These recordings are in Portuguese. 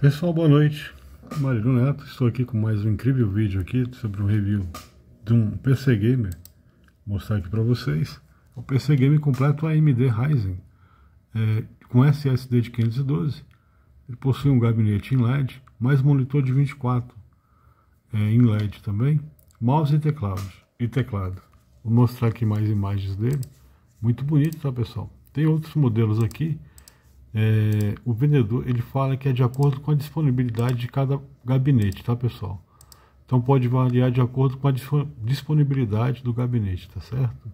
Pessoal, boa noite. Marilu Neto, estou aqui com mais um incrível vídeo aqui sobre um review de um PC Gamer. Vou mostrar aqui para vocês. O PC Gamer completo é AMD Ryzen é, com SSD de 512. Ele possui um gabinete em LED, mais monitor de 24 é, em LED também, mouse e teclado, e teclado. Vou mostrar aqui mais imagens dele. Muito bonito, tá pessoal? Tem outros modelos aqui é, o vendedor ele fala que é de acordo com a disponibilidade de cada gabinete, tá pessoal? Então pode variar de acordo com a disponibilidade do gabinete, tá certo?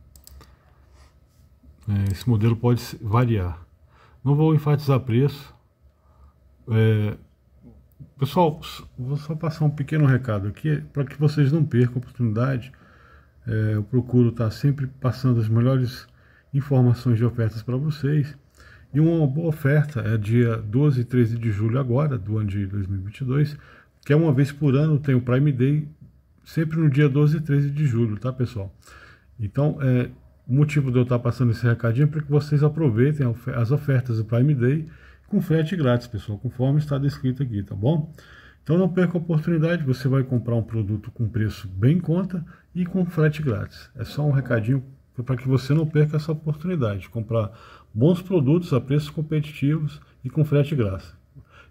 É, esse modelo pode variar. Não vou enfatizar preço. É, pessoal, vou só passar um pequeno recado aqui para que vocês não percam a oportunidade. É, eu procuro estar sempre passando as melhores informações de ofertas para vocês e uma boa oferta é dia 12 e 13 de julho agora, do ano de 2022, que é uma vez por ano, tem o Prime Day, sempre no dia 12 e 13 de julho, tá pessoal? Então, é, o motivo de eu estar tá passando esse recadinho é para que vocês aproveitem as ofertas do Prime Day com frete grátis, pessoal, conforme está descrito aqui, tá bom? Então não perca a oportunidade, você vai comprar um produto com preço bem em conta e com frete grátis. É só um recadinho é para que você não perca essa oportunidade de comprar bons produtos a preços competitivos e com frete grátis.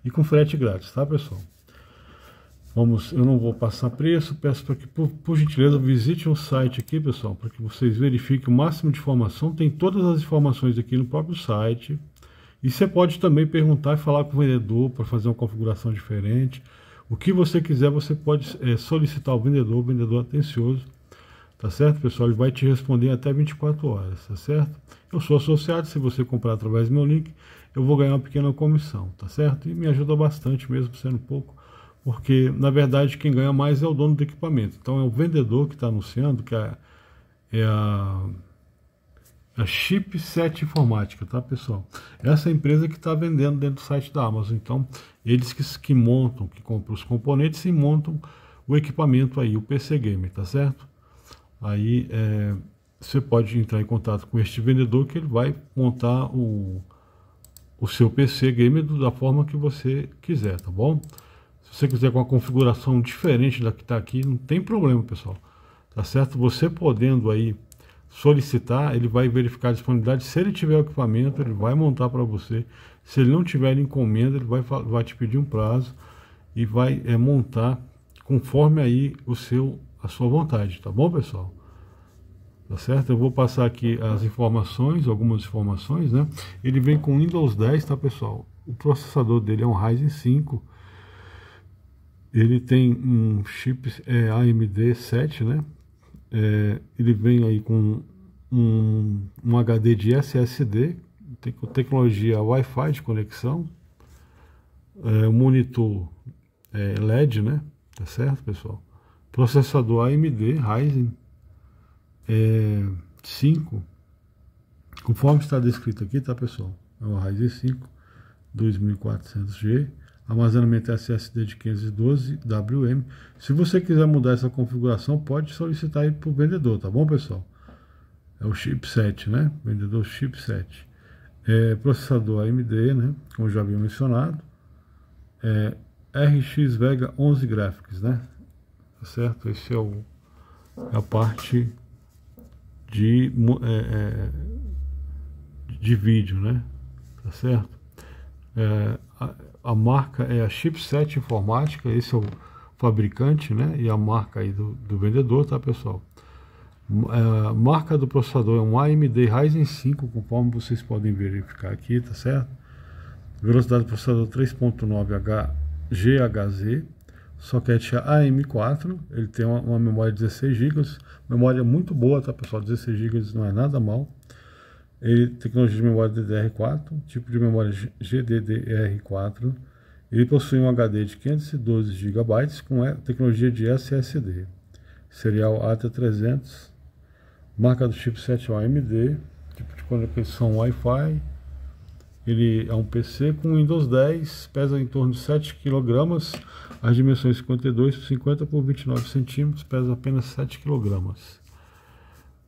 E com frete grátis, tá pessoal? Vamos, eu não vou passar preço, peço para que, por, por gentileza, visite o site aqui, pessoal, para que vocês verifiquem o máximo de informação. Tem todas as informações aqui no próprio site. E você pode também perguntar e falar com o vendedor para fazer uma configuração diferente. O que você quiser, você pode é, solicitar ao vendedor, o vendedor é atencioso Tá certo, pessoal? Ele vai te responder até 24 horas, tá certo? Eu sou associado, se você comprar através do meu link, eu vou ganhar uma pequena comissão, tá certo? E me ajuda bastante, mesmo sendo pouco, porque na verdade quem ganha mais é o dono do equipamento. Então é o vendedor que está anunciando, que é, é a, é a Chip 7 Informática, tá pessoal? Essa é a empresa que está vendendo dentro do site da Amazon. Então, eles que, que montam, que compram os componentes e montam o equipamento aí, o PC Gamer, tá certo? aí é, você pode entrar em contato com este vendedor que ele vai montar o, o seu PC gamer da forma que você quiser, tá bom? Se você quiser com uma configuração diferente da que está aqui, não tem problema, pessoal. Tá certo? Você podendo aí solicitar, ele vai verificar a disponibilidade. Se ele tiver o equipamento, ele vai montar para você. Se ele não tiver encomenda, ele vai, vai te pedir um prazo e vai é, montar conforme aí o seu a sua vontade, tá bom, pessoal? Tá certo? Eu vou passar aqui as informações, algumas informações, né? Ele vem com Windows 10, tá, pessoal? O processador dele é um Ryzen 5. Ele tem um chip é, AMD 7, né? É, ele vem aí com um, um HD de SSD, tem tecnologia Wi-Fi de conexão, é, monitor é, LED, né? Tá certo, pessoal? processador AMD Ryzen é, 5, conforme está descrito aqui, tá pessoal? É o Ryzen 5 2400G, armazenamento SSD de 512 WM. Se você quiser mudar essa configuração, pode solicitar aí para o vendedor, tá bom pessoal? É o chipset, né? Vendedor chipset. É, processador AMD, né? Como já havia mencionado. É, RX Vega 11 Graphics, né? tá certo? Esse é o, é a parte de, é, é, de vídeo, né? Tá certo? É, a, a, marca é a chipset informática, esse é o fabricante, né? E a marca aí do, do vendedor, tá pessoal? A é, marca do processador é um AMD Ryzen 5, conforme vocês podem verificar aqui, tá certo? Velocidade do processador 3.9 GHZ socket AM4, ele tem uma, uma memória de 16 GB, memória muito boa, tá pessoal, 16 GB não é nada mal. Ele tecnologia de memória DDR4, tipo de memória GDDR4. Ele possui um HD de 512 GB com tecnologia de SSD, serial AT300, marca do chipset AMD, tipo de conexão Wi-Fi, ele é um PC com Windows 10, pesa em torno de 7 kg, as dimensões 52 por 50 por 29 cm, pesa apenas 7 kg.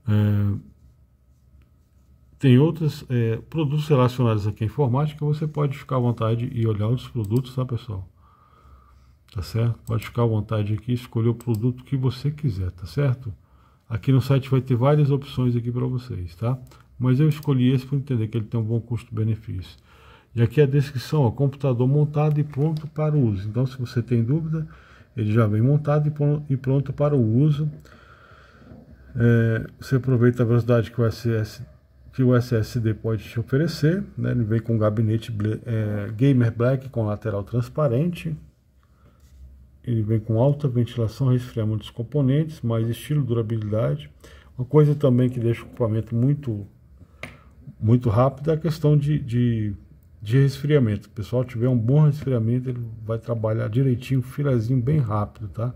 É, tem outros é, produtos relacionados aqui à informática, você pode ficar à vontade e olhar outros produtos, tá pessoal? Tá certo? Pode ficar à vontade aqui e escolher o produto que você quiser, tá certo? Aqui no site vai ter várias opções aqui para vocês, tá? mas eu escolhi esse por entender que ele tem um bom custo-benefício. E aqui a descrição, ó, computador montado e pronto para uso. Então, se você tem dúvida, ele já vem montado e pronto para o uso. É, você aproveita a velocidade que o, SS, que o SSD pode te oferecer. Né? Ele vem com gabinete é, Gamer Black com lateral transparente. Ele vem com alta ventilação, resfriamento dos componentes, mais estilo, durabilidade. Uma coisa também que deixa o equipamento muito muito é a questão de, de, de resfriamento. O pessoal tiver um bom resfriamento, ele vai trabalhar direitinho, filezinho, bem rápido, tá?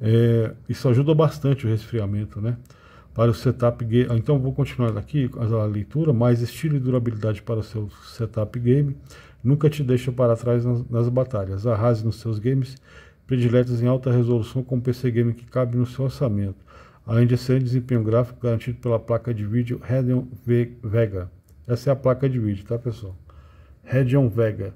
É, isso ajuda bastante o resfriamento, né? Para o setup game. Ah, então, vou continuar aqui a leitura. Mais estilo e durabilidade para o seu setup game. Nunca te deixa para trás nas, nas batalhas. Arrase nos seus games prediletos em alta resolução com PC game que cabe no seu orçamento. Além de excelente desempenho gráfico garantido pela placa de vídeo Radeon Vega. Essa é a placa de vídeo, tá pessoal? Radeon Vega.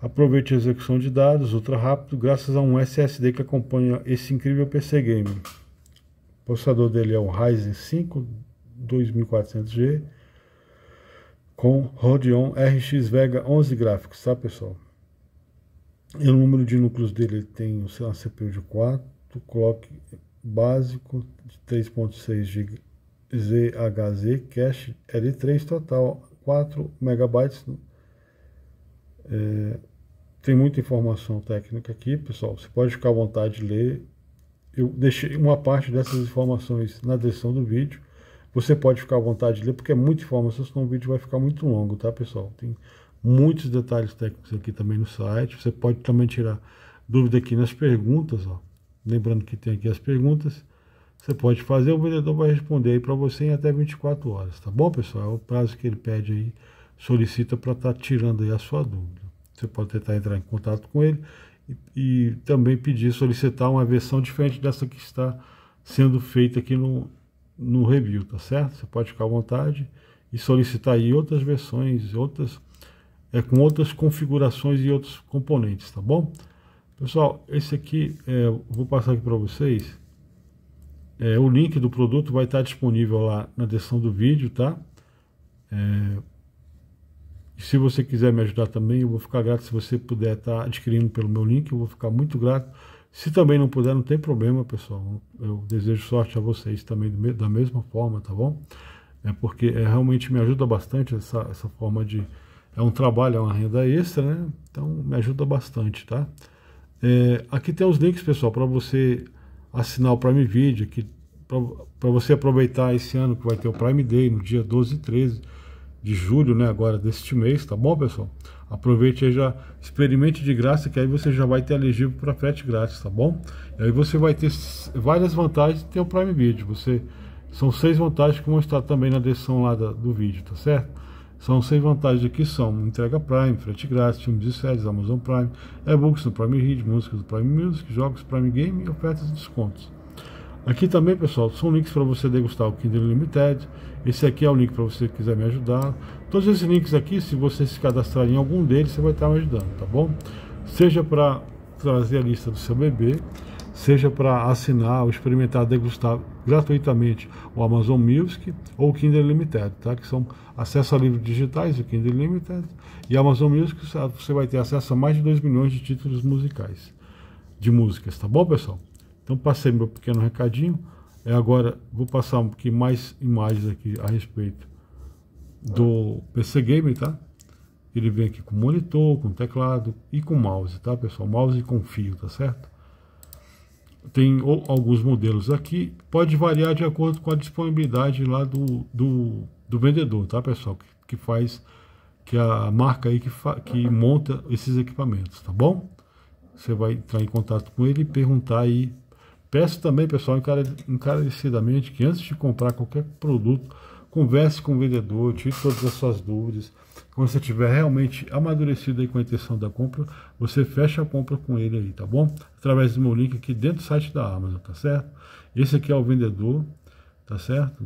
Aproveite a execução de dados ultra rápido graças a um SSD que acompanha esse incrível PC game. O processador dele é um Ryzen 5 2400G com Radeon RX Vega 11 gráficos, tá pessoal? E o número de núcleos dele tem uma CPU de 4, clock básico de 3.6 ZHZ, cache L3 total, 4 megabytes. É, tem muita informação técnica aqui, pessoal. Você pode ficar à vontade de ler. Eu deixei uma parte dessas informações na descrição do vídeo. Você pode ficar à vontade de ler, porque é muita informação, senão o vídeo vai ficar muito longo, tá, pessoal? Tem muitos detalhes técnicos aqui também no site. Você pode também tirar dúvida aqui nas perguntas, ó. Lembrando que tem aqui as perguntas. Você pode fazer, o vendedor vai responder aí para você em até 24 horas, tá bom, pessoal? É o prazo que ele pede aí, solicita para estar tá tirando aí a sua dúvida. Você pode tentar entrar em contato com ele e, e também pedir, solicitar uma versão diferente dessa que está sendo feita aqui no, no review, tá certo? Você pode ficar à vontade e solicitar aí outras versões, outras é, com outras configurações e outros componentes, tá bom? Pessoal, esse aqui, é, vou passar aqui para vocês. É, o link do produto vai estar disponível lá na descrição do vídeo, tá? É, se você quiser me ajudar também, eu vou ficar grato se você puder estar tá adquirindo pelo meu link, eu vou ficar muito grato. Se também não puder, não tem problema, pessoal. Eu desejo sorte a vocês também da mesma forma, tá bom? É porque é, realmente me ajuda bastante essa, essa forma de... É um trabalho, é uma renda extra, né? Então me ajuda bastante, tá? É, aqui tem os links, pessoal, para você assinar o Prime Video, para você aproveitar esse ano que vai ter o Prime Day no dia 12 e 13 de julho, né, agora deste mês, tá bom, pessoal? Aproveite aí já, experimente de graça, que aí você já vai ter elegível para frete grátis, tá bom? E aí você vai ter várias vantagens de ter o Prime Video. Você, são seis vantagens que vão estar também na descrição lá da, do vídeo, tá certo? São sem vantagens aqui são entrega Prime, frete grátis, filmes e séries, Amazon Prime, e-books no Prime Read, músicas do Prime Music, jogos Prime Game e ofertas e descontos. Aqui também, pessoal, são links para você degustar o Kindle Limited. Esse aqui é o link para você que quiser me ajudar. Todos esses links aqui, se você se cadastrar em algum deles, você vai estar me ajudando, tá bom? Seja para trazer a lista do seu bebê, seja para assinar ou experimentar, degustar gratuitamente o Amazon Music ou o Kindle Limited, tá? que são acesso a livros digitais, o Kindle Limited, e Amazon Music você vai ter acesso a mais de 2 milhões de títulos musicais, de músicas, tá bom, pessoal? Então passei meu pequeno recadinho, é agora vou passar um pouquinho mais imagens aqui a respeito do PC Gamer, tá? Ele vem aqui com monitor, com teclado e com mouse, tá, pessoal? Mouse com fio, tá certo? tem alguns modelos aqui, pode variar de acordo com a disponibilidade lá do, do, do vendedor, tá pessoal? Que, que, faz, que a marca aí que, fa, que monta esses equipamentos, tá bom? Você vai entrar em contato com ele e perguntar aí. Peço também, pessoal, encarecidamente que antes de comprar qualquer produto, Converse com o vendedor, tire todas as suas dúvidas. Quando você tiver realmente amadurecido aí com a intenção da compra, você fecha a compra com ele aí, tá bom? Através do meu link aqui dentro do site da Amazon, tá certo? Esse aqui é o vendedor, tá certo?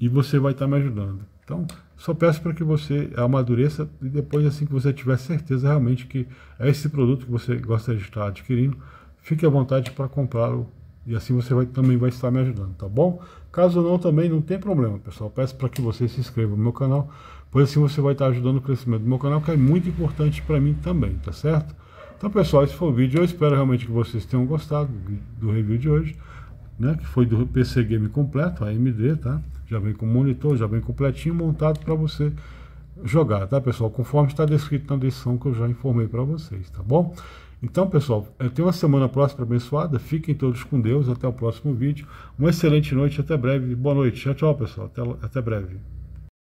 E você vai estar tá me ajudando. Então, só peço para que você amadureça e depois, assim que você tiver certeza realmente que é esse produto que você gosta de estar adquirindo, fique à vontade para comprá-lo e assim você vai, também vai estar me ajudando, tá bom? Caso não, também não tem problema, pessoal. Peço para que você se inscreva no meu canal, pois assim você vai estar ajudando o crescimento do meu canal, que é muito importante para mim também, tá certo? Então, pessoal, esse foi o vídeo. Eu espero realmente que vocês tenham gostado do review de hoje, né? Que foi do PC Game completo, AMD, tá? Já vem com monitor, já vem completinho montado para você jogar, tá, pessoal? Conforme está descrito na descrição que eu já informei para vocês, tá bom? Então, pessoal, eh, tenha uma semana próxima abençoada. Fiquem todos com Deus. Até o próximo vídeo. Uma excelente noite. Até breve. Boa noite. Tchau, tchau, pessoal. Até, até breve.